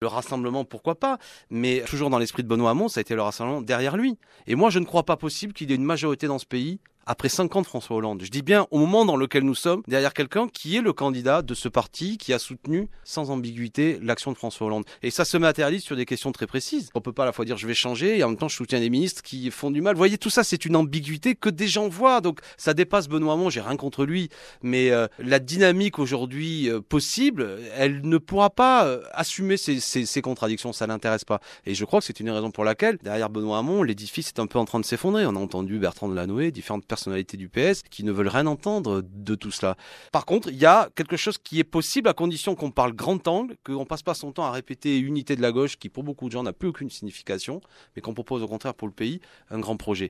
Le rassemblement, pourquoi pas Mais toujours dans l'esprit de Benoît Hamon, ça a été le rassemblement derrière lui. Et moi, je ne crois pas possible qu'il y ait une majorité dans ce pays après 5 ans de François Hollande. Je dis bien au moment dans lequel nous sommes, derrière quelqu'un qui est le candidat de ce parti qui a soutenu sans ambiguïté l'action de François Hollande. Et ça se matérialise sur des questions très précises. On peut pas à la fois dire je vais changer et en même temps je soutiens des ministres qui font du mal. Vous voyez, tout ça c'est une ambiguïté que des gens voient. Donc ça dépasse Benoît Hamon, j'ai rien contre lui, mais euh, la dynamique aujourd'hui euh, possible, elle ne pourra pas euh, assumer ces, ces, contradictions, ça l'intéresse pas. Et je crois que c'est une raison pour laquelle derrière Benoît Hamon, l'édifice est un peu en train de s'effondrer. On a entendu Bertrand Delanoë, différentes personnes personnalités du PS qui ne veulent rien entendre de tout cela. Par contre, il y a quelque chose qui est possible à condition qu'on parle grand angle, qu'on passe pas son temps à répéter unité de la gauche qui pour beaucoup de gens n'a plus aucune signification, mais qu'on propose au contraire pour le pays un grand projet.